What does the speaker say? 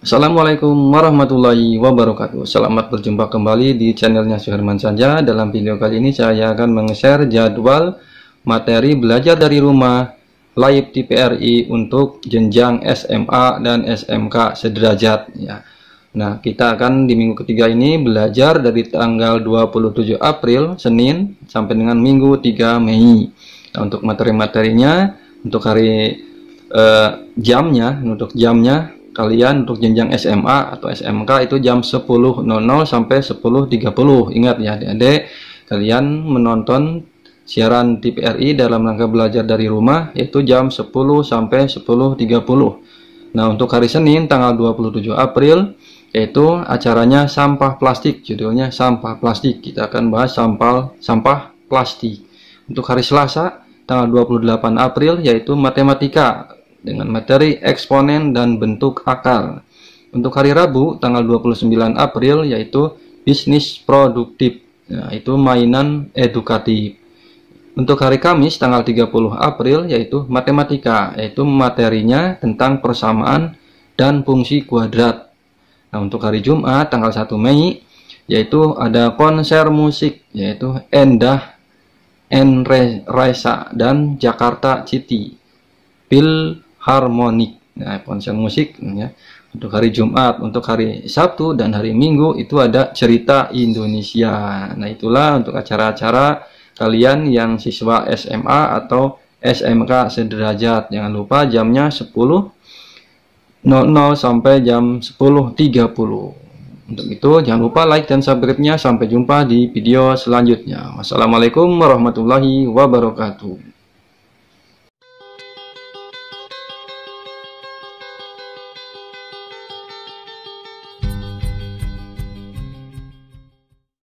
Assalamualaikum warahmatullahi wabarakatuh Selamat berjumpa kembali di channelnya Suherman Sanja Dalam video kali ini saya akan meng-share jadwal materi belajar dari rumah live TPRI untuk jenjang SMA dan SMK sederajat ya. Nah kita akan di minggu ketiga ini belajar dari tanggal 27 April Senin sampai dengan minggu 3 Mei nah, Untuk materi-materinya untuk hari eh, jamnya untuk jamnya kalian untuk jenjang SMA atau SMK itu jam 10.00 sampai 10.30. Ingat ya adik-adik, kalian menonton siaran TPRI dalam rangka belajar dari rumah yaitu jam 10 sampai 10.30. Nah, untuk hari Senin tanggal 27 April yaitu acaranya sampah plastik. Judulnya sampah plastik. Kita akan bahas sampah sampah plastik. Untuk hari Selasa tanggal 28 April yaitu matematika dengan materi eksponen dan bentuk akar. Untuk hari Rabu tanggal 29 April yaitu bisnis produktif, yaitu mainan edukatif. Untuk hari Kamis tanggal 30 April yaitu matematika, yaitu materinya tentang persamaan dan fungsi kuadrat. Nah, untuk hari Jumat tanggal 1 Mei yaitu ada konser musik yaitu Endah Raisa dan Jakarta City. Bill harmonik. Nah, ponsel musik ya. Untuk hari Jumat, untuk hari Sabtu dan hari Minggu itu ada cerita Indonesia. Nah, itulah untuk acara-acara kalian yang siswa SMA atau SMK sederajat. Jangan lupa jamnya 10.00 sampai jam 10.30. Untuk itu jangan lupa like dan subscribe-nya. Sampai jumpa di video selanjutnya. Wassalamualaikum warahmatullahi wabarakatuh.